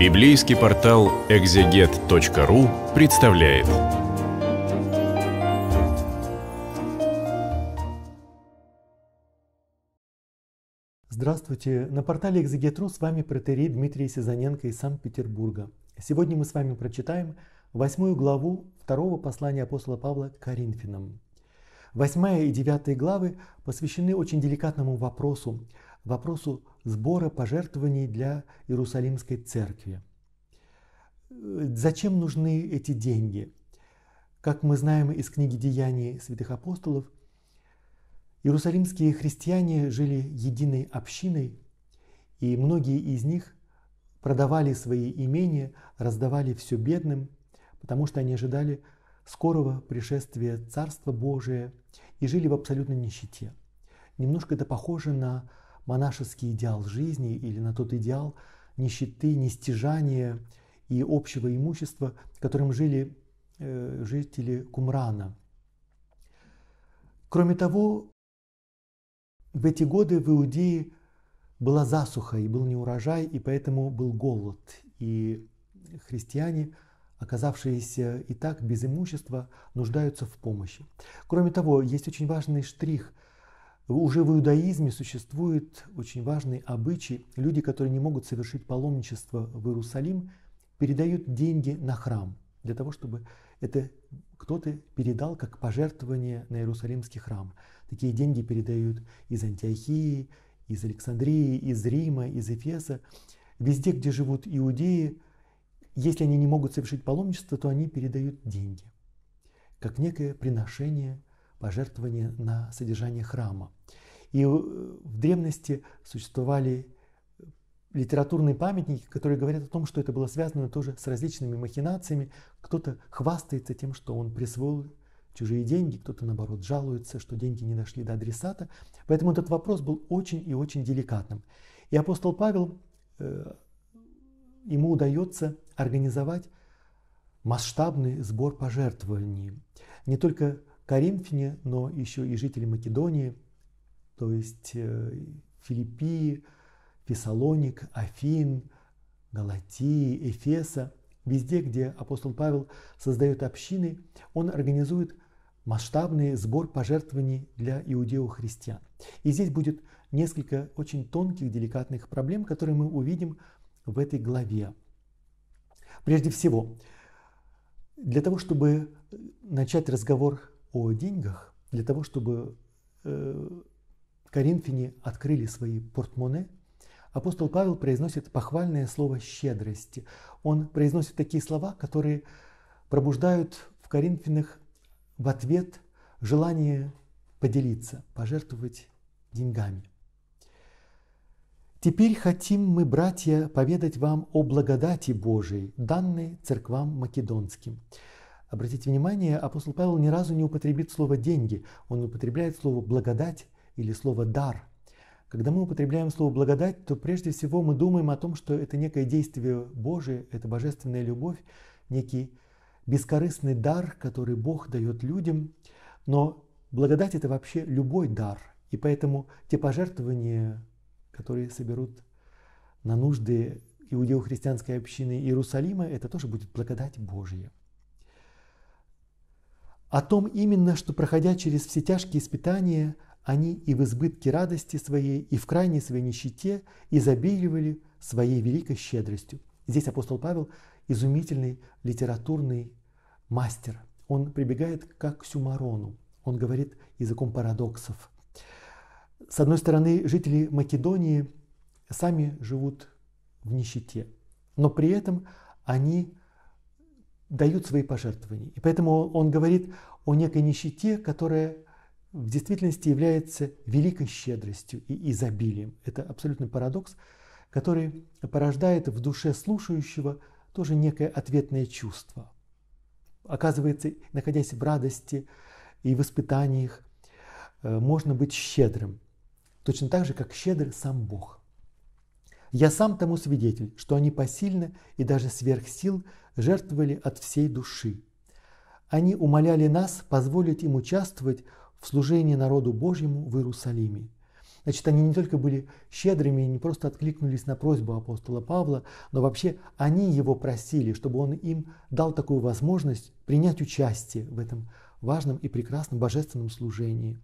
Библейский портал экзегет.ру представляет. Здравствуйте! На портале Экзегет.ру с вами протерей Дмитрий Сизаненко из Санкт-Петербурга. Сегодня мы с вами прочитаем восьмую главу второго послания апостола Павла к Коринфянам. Восьмая и девятая главы посвящены очень деликатному вопросу – вопросу сбора пожертвований для Иерусалимской церкви. Э, зачем нужны эти деньги? Как мы знаем из книги «Деяний святых апостолов», иерусалимские христиане жили единой общиной, и многие из них продавали свои имения, раздавали все бедным, потому что они ожидали скорого пришествия Царства Божия и жили в абсолютной нищете. Немножко это похоже на монашеский идеал жизни или на тот идеал нищеты, нестяжания и общего имущества, которым жили э, жители Кумрана. Кроме того, в эти годы в Иудее была засуха и был неурожай, и поэтому был голод. И христиане, оказавшиеся и так без имущества, нуждаются в помощи. Кроме того, есть очень важный штрих – уже в иудаизме существует очень важный обычай. Люди, которые не могут совершить паломничество в Иерусалим, передают деньги на храм для того, чтобы это кто-то передал как пожертвование на Иерусалимский храм. Такие деньги передают из Антиохии, из Александрии, из Рима, из Эфеса. Везде, где живут иудеи, если они не могут совершить паломничество, то они передают деньги, как некое приношение – пожертвования на содержание храма. И э, в древности существовали э, литературные памятники, которые говорят о том, что это было связано тоже с различными махинациями. Кто-то хвастается тем, что он присвоил чужие деньги, кто-то, наоборот, жалуется, что деньги не дошли до адресата. Поэтому этот вопрос был очень и очень деликатным. И апостол Павел, э, ему удается организовать масштабный сбор пожертвований. Не только Коринфяне, но еще и жители Македонии, то есть э, Филиппии, Фессалоник, Афин, Галатии, Эфеса. Везде, где апостол Павел создает общины, он организует масштабный сбор пожертвований для иудео-христиан. И здесь будет несколько очень тонких, деликатных проблем, которые мы увидим в этой главе. Прежде всего, для того, чтобы э, начать разговор о деньгах для того, чтобы э, коринфяне открыли свои портмоне, апостол Павел произносит похвальное слово щедрости. Он произносит такие слова, которые пробуждают в коринфянах в ответ желание поделиться, пожертвовать деньгами. Теперь хотим мы, братья, поведать вам о благодати Божией, данной церквам македонским. Обратите внимание, апостол Павел ни разу не употребит слово «деньги». Он употребляет слово «благодать» или слово «дар». Когда мы употребляем слово «благодать», то прежде всего мы думаем о том, что это некое действие Божие, это божественная любовь, некий бескорыстный дар, который Бог дает людям. Но благодать – это вообще любой дар. И поэтому те пожертвования, которые соберут на нужды иудео-христианской общины Иерусалима, это тоже будет благодать Божья о том именно, что проходя через все тяжкие испытания, они и в избытке радости своей, и в крайней своей нищете изобиливали своей великой щедростью. Здесь апостол Павел изумительный литературный мастер. Он прибегает как к сюмарону. Он говорит языком парадоксов. С одной стороны, жители Македонии сами живут в нищете, но при этом они дают свои пожертвования. И поэтому он говорит о некой нищете, которая в действительности является великой щедростью и изобилием. Это абсолютный парадокс, который порождает в душе слушающего тоже некое ответное чувство. Оказывается, находясь в радости и в испытаниях, э, можно быть щедрым, точно так же, как щедр сам Бог. Я сам тому свидетель, что они посильно и даже сверх сил жертвовали от всей души. Они умоляли нас позволить им участвовать в служении народу Божьему в Иерусалиме. Значит, они не только были щедрыми и не просто откликнулись на просьбу апостола Павла, но вообще они его просили, чтобы он им дал такую возможность принять участие в этом важном и прекрасном божественном служении.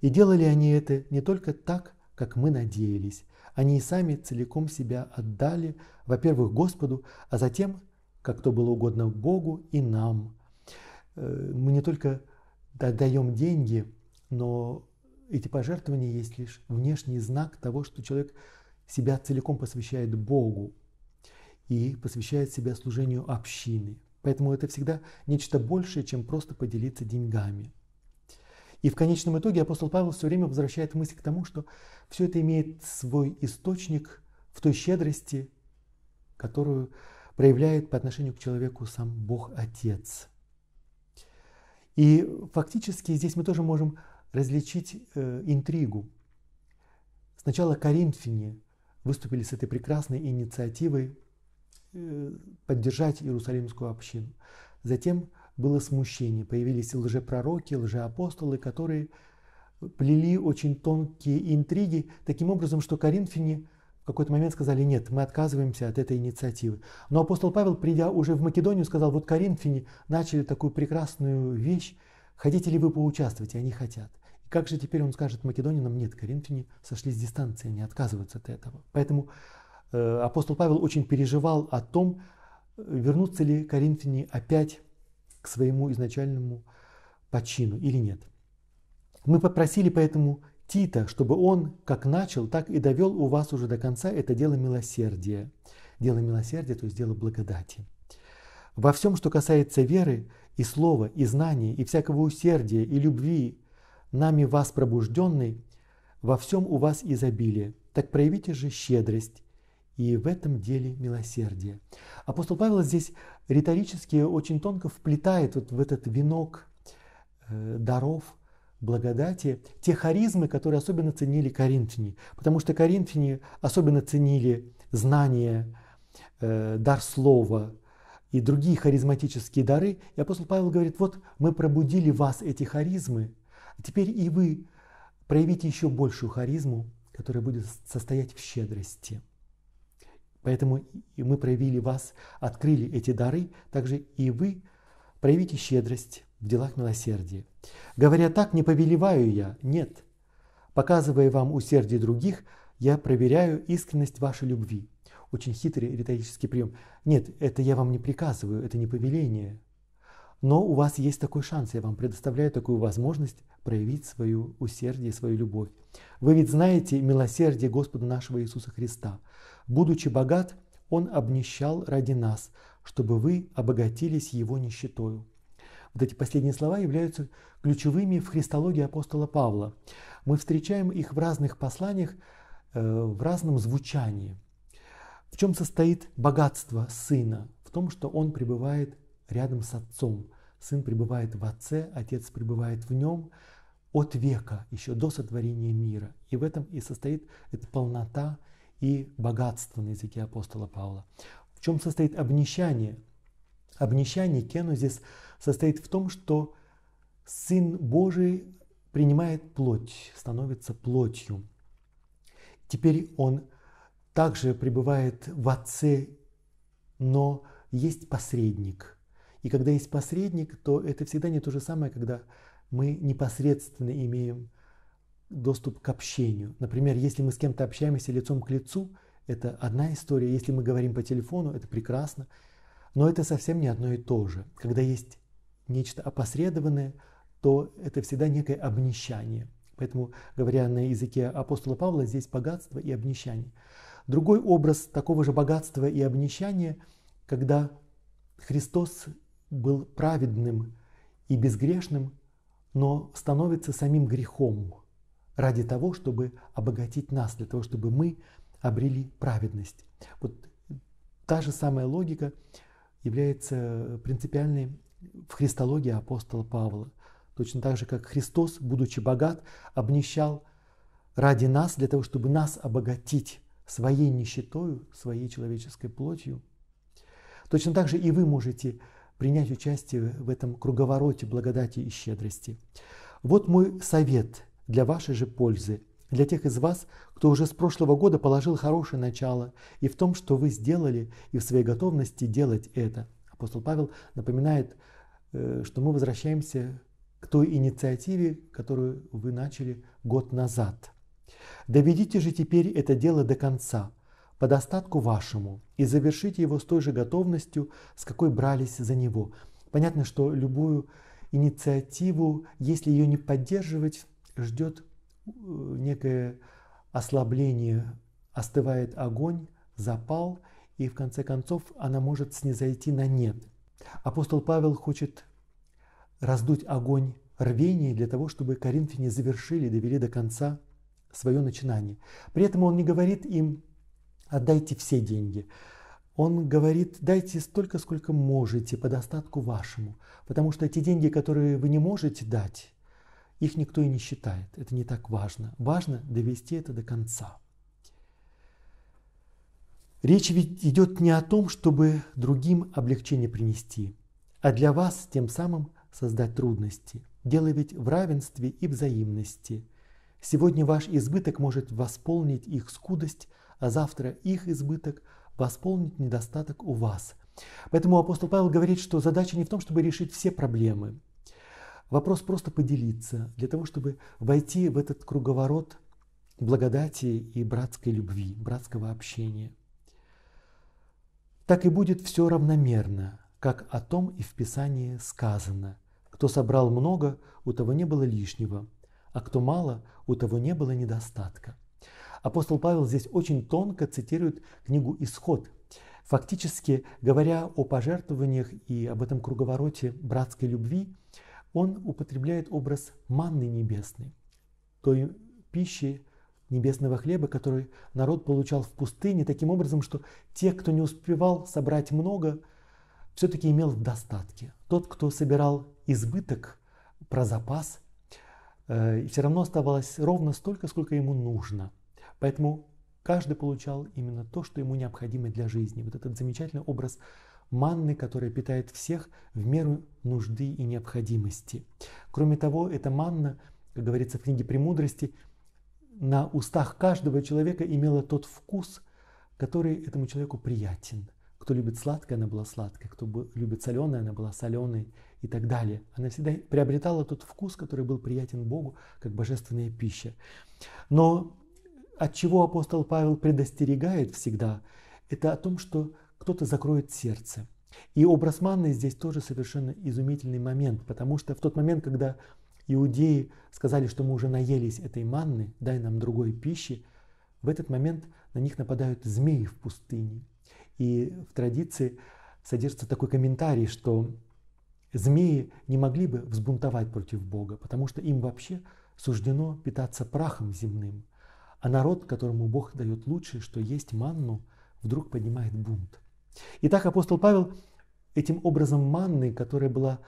И делали они это не только так, как мы надеялись. Они и сами целиком себя отдали, во-первых, Господу, а затем, как то было угодно Богу и нам. Э, мы не только отдаем деньги, но эти пожертвования есть лишь внешний знак того, что человек себя целиком посвящает Богу и посвящает себя служению общины. Поэтому это всегда нечто большее, чем просто поделиться деньгами – и в конечном итоге апостол Павел все время возвращает мысль к тому, что все это имеет свой источник в той щедрости, которую проявляет по отношению к человеку сам Бог Отец. И фактически здесь мы тоже можем различить э, интригу. Сначала коринфяне выступили с этой прекрасной инициативой э, поддержать Иерусалимскую общину. Затем было смущение. Появились лжепророки, лжеапостолы, которые плели очень тонкие интриги, таким образом, что коринфяне в какой-то момент сказали, нет, мы отказываемся от этой инициативы. Но апостол Павел, придя уже в Македонию, сказал, вот коринфяне начали такую прекрасную вещь, хотите ли вы поучаствовать? И они хотят. И как же теперь он скажет македонинам, нет, коринфяне сошли с дистанции, они отказываются от этого. Поэтому э, апостол Павел очень переживал о том, вернутся ли коринфяне опять к своему изначальному почину или нет. Мы попросили поэтому Тита, чтобы он как начал, так и довел у вас уже до конца это дело милосердия. Дело милосердия, то есть дело благодати. Во всем, что касается веры и слова, и знания, и всякого усердия, и любви, нами вас пробужденной, во всем у вас изобилие. Так проявите же щедрость, и в этом деле милосердие. Апостол Павел здесь риторически очень тонко вплетает вот в этот венок э, даров благодати те харизмы, которые особенно ценили коринфяне, потому что коринфяне особенно ценили знание, э, дар слова, и другие харизматические дары. И апостол Павел говорит, вот мы пробудили вас эти харизмы, а теперь и вы проявите еще большую харизму, которая будет состоять в щедрости. Поэтому мы проявили вас, открыли эти дары, также и вы проявите щедрость в делах милосердия. Говоря так, не повелеваю я, нет. Показывая вам усердие других, я проверяю искренность вашей любви. Очень хитрый риторический прием. Нет, это я вам не приказываю, это не повеление. Но у вас есть такой шанс, я вам предоставляю такую возможность проявить свою усердие, свою любовь. Вы ведь знаете милосердие Господа нашего Иисуса Христа – Будучи богат, он обнищал ради нас, чтобы вы обогатились его нищетою. Вот эти последние слова являются ключевыми в христологии апостола Павла. Мы встречаем их в разных посланиях, э, в разном звучании. В чем состоит богатство сына? В том, что он пребывает рядом с отцом. Сын пребывает в отце, отец пребывает в нем от века, еще до сотворения мира. И в этом и состоит эта полнота и богатство на языке апостола Павла. В чем состоит обнищание? Обнищание кенозис состоит в том, что Сын Божий принимает плоть, становится плотью. Теперь он также пребывает в Отце, но есть посредник. И когда есть посредник, то это всегда не то же самое, когда мы непосредственно имеем доступ к общению. Например, если мы с кем-то общаемся лицом к лицу, это одна история. Если мы говорим по телефону, это прекрасно. Но это совсем не одно и то же. Когда есть нечто опосредованное, то это всегда некое обнищание. Поэтому, говоря на языке апостола Павла, здесь богатство и обнищание. Другой образ такого же богатства и обнищания, когда Христос был праведным и безгрешным, но становится самим грехом ради того, чтобы обогатить нас, для того, чтобы мы обрели праведность. Вот та же самая логика является принципиальной в христологии апостола Павла. Точно так же, как Христос, будучи богат, обнищал ради нас, для того, чтобы нас обогатить своей нищетою, своей человеческой плотью. Точно так же и вы можете принять участие в этом круговороте благодати и щедрости. Вот мой совет – для вашей же пользы, для тех из вас, кто уже с прошлого года положил хорошее начало и в том, что вы сделали, и в своей готовности делать это. Апостол Павел напоминает, э, что мы возвращаемся к той инициативе, которую вы начали год назад. Доведите же теперь это дело до конца, по достатку вашему, и завершите его с той же готовностью, с какой брались за него. Понятно, что любую инициативу, если ее не поддерживать, ждет э, некое ослабление, остывает огонь, запал, и в конце концов она может снизойти на нет. Апостол Павел хочет раздуть огонь рвения для того, чтобы коринфяне завершили, довели до конца свое начинание. При этом он не говорит им «отдайте все деньги», он говорит, дайте столько, сколько можете, по достатку вашему, потому что те деньги, которые вы не можете дать, их никто и не считает, это не так важно. Важно довести это до конца. Речь ведь идет не о том, чтобы другим облегчение принести, а для вас тем самым создать трудности. Дело ведь в равенстве и взаимности. Сегодня ваш избыток может восполнить их скудость, а завтра их избыток восполнит недостаток у вас. Поэтому апостол Павел говорит, что задача не в том, чтобы решить все проблемы, Вопрос просто поделиться, для того, чтобы войти в этот круговорот благодати и братской любви, братского общения. Так и будет все равномерно, как о том и в Писании сказано. Кто собрал много, у того не было лишнего, а кто мало, у того не было недостатка. Апостол Павел здесь очень тонко цитирует книгу «Исход», фактически говоря о пожертвованиях и об этом круговороте братской любви – он употребляет образ манны небесной, той пищи небесного хлеба, который народ получал в пустыне, таким образом, что те, кто не успевал собрать много, все-таки имел достатки. Тот, кто собирал избыток про запас, э, все равно оставалось ровно столько, сколько ему нужно. Поэтому каждый получал именно то, что ему необходимо для жизни. Вот этот замечательный образ манны, которая питает всех в меру нужды и необходимости. Кроме того, эта манна, как говорится в книге «Премудрости», на устах каждого человека имела тот вкус, который этому человеку приятен. Кто любит сладкое, она была сладкой, кто любит соленое, она была соленой и так далее. Она всегда приобретала тот вкус, который был приятен Богу, как божественная пища. Но от чего апостол Павел предостерегает всегда, это о том, что кто-то закроет сердце. И образ манны здесь тоже совершенно изумительный момент, потому что в тот момент, когда иудеи сказали, что мы уже наелись этой манны, дай нам другой пищи, в этот момент на них нападают змеи в пустыне. И в традиции содержится такой комментарий, что змеи не могли бы взбунтовать против Бога, потому что им вообще суждено питаться прахом земным. А народ, которому Бог дает лучшее, что есть манну, вдруг поднимает бунт. Итак, апостол Павел этим образом манны, которая была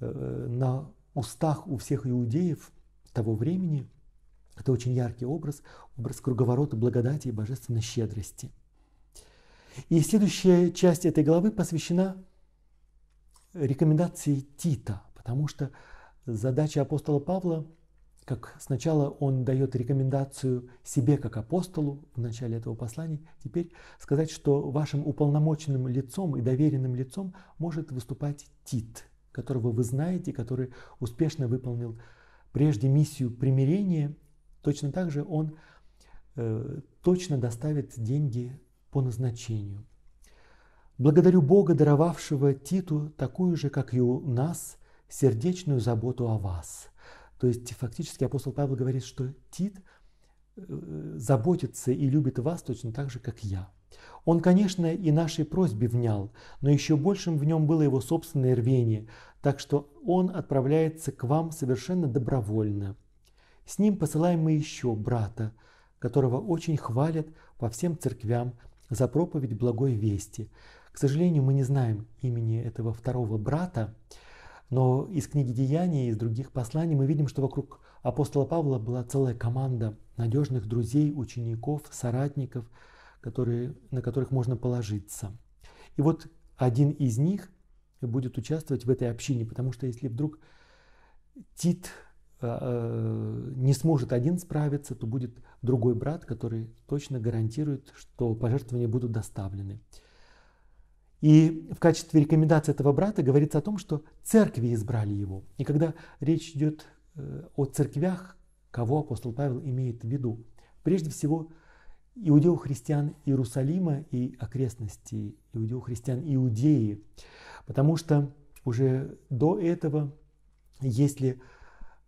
э, на устах у всех иудеев того времени, это очень яркий образ, образ круговорота благодати и божественной щедрости. И следующая часть этой главы посвящена рекомендации Тита, потому что задача апостола Павла – как сначала он дает рекомендацию себе как апостолу в начале этого послания, теперь сказать, что вашим уполномоченным лицом и доверенным лицом может выступать Тит, которого вы знаете, который успешно выполнил прежде миссию примирения. Точно так же он э, точно доставит деньги по назначению. Благодарю Бога, даровавшего Титу такую же, как и у нас, сердечную заботу о вас – то есть фактически апостол Павел говорит, что Тит э, заботится и любит вас точно так же, как я. Он, конечно, и нашей просьбе внял, но еще большим в нем было его собственное рвение, так что он отправляется к вам совершенно добровольно. С ним посылаем мы еще брата, которого очень хвалят по всем церквям за проповедь благой вести. К сожалению, мы не знаем имени этого второго брата, но из книги Деяний, и из других посланий мы видим, что вокруг апостола Павла была целая команда надежных друзей, учеников, соратников, которые, на которых можно положиться. И вот один из них будет участвовать в этой общине, потому что если вдруг Тит э, э, не сможет один справиться, то будет другой брат, который точно гарантирует, что пожертвования будут доставлены. И в качестве рекомендации этого брата говорится о том, что церкви избрали его. И когда речь идет э, о церквях, кого апостол Павел имеет в виду? Прежде всего, иудео-христиан Иерусалима и окрестностей, иудео-христиан Иудеи. Потому что уже до этого, если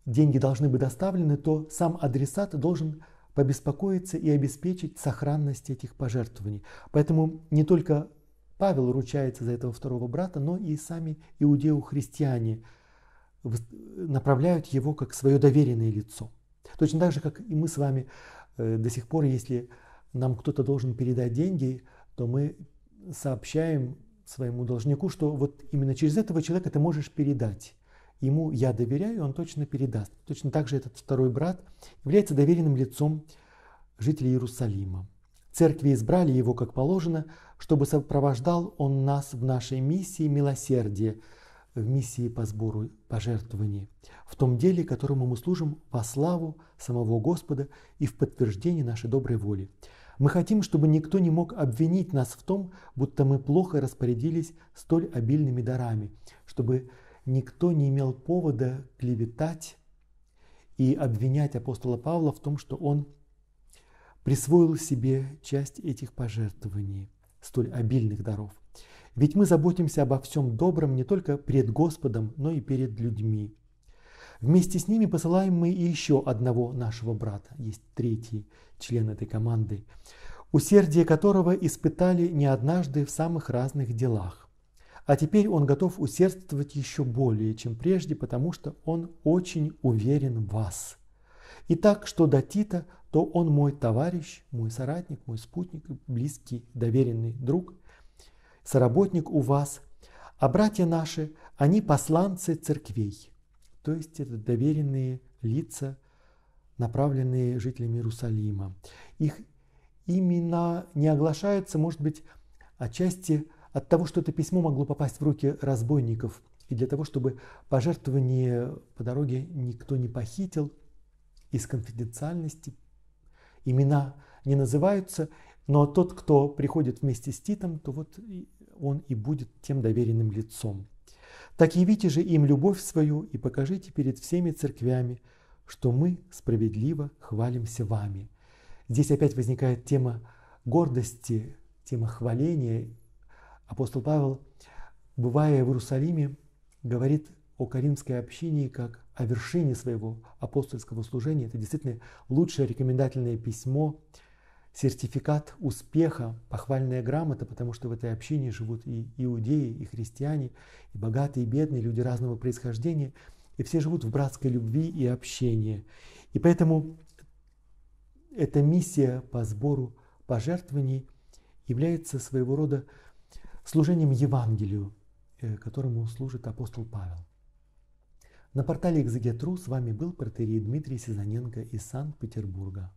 деньги должны быть доставлены, то сам адресат должен побеспокоиться и обеспечить сохранность этих пожертвований. Поэтому не только Павел ручается за этого второго брата, но и сами иудео-христиане направляют его как свое доверенное лицо. Точно так же, как и мы с вами э, до сих пор, если нам кто-то должен передать деньги, то мы сообщаем своему должнику, что вот именно через этого человека ты можешь передать. Ему я доверяю, он точно передаст. Точно так же этот второй брат является доверенным лицом жителей Иерусалима. Церкви избрали его, как положено, чтобы сопровождал Он нас в нашей миссии милосердия, в миссии по сбору пожертвований, в том деле, которому мы служим во славу самого Господа и в подтверждении нашей доброй воли. Мы хотим, чтобы никто не мог обвинить нас в том, будто мы плохо распорядились столь обильными дарами, чтобы никто не имел повода клеветать и обвинять апостола Павла в том, что он присвоил себе часть этих пожертвований столь обильных даров. Ведь мы заботимся обо всем добром не только пред Господом, но и перед людьми. Вместе с ними посылаем мы и еще одного нашего брата, есть третий член этой команды, усердие которого испытали не однажды в самых разных делах. А теперь он готов усердствовать еще более, чем прежде, потому что он очень уверен в вас – и так, что до Тита, то он мой товарищ, мой соратник, мой спутник, близкий, доверенный друг, соработник у вас. А братья наши, они посланцы церквей, то есть это доверенные лица, направленные жителями Иерусалима. Их имена не оглашаются, может быть, отчасти от того, что это письмо могло попасть в руки разбойников, и для того, чтобы пожертвование по дороге никто не похитил – из конфиденциальности. Имена не называются, но тот, кто приходит вместе с Титом, то вот он и будет тем доверенным лицом. Так явите же им любовь свою и покажите перед всеми церквями, что мы справедливо хвалимся вами. Здесь опять возникает тема гордости, тема хваления. Апостол Павел, бывая в Иерусалиме, говорит о Каримской общине как о вершине своего апостольского служения. Это действительно лучшее рекомендательное письмо, сертификат успеха, похвальная грамота, потому что в этой общине живут и иудеи, и христиане, и богатые, и бедные, люди разного происхождения, и все живут в братской любви и общении. И поэтому эта миссия по сбору пожертвований является своего рода служением Евангелию, э, которому служит апостол Павел. На портале экзегетру с вами был протерей Дмитрий Сизаненко из Санкт-Петербурга.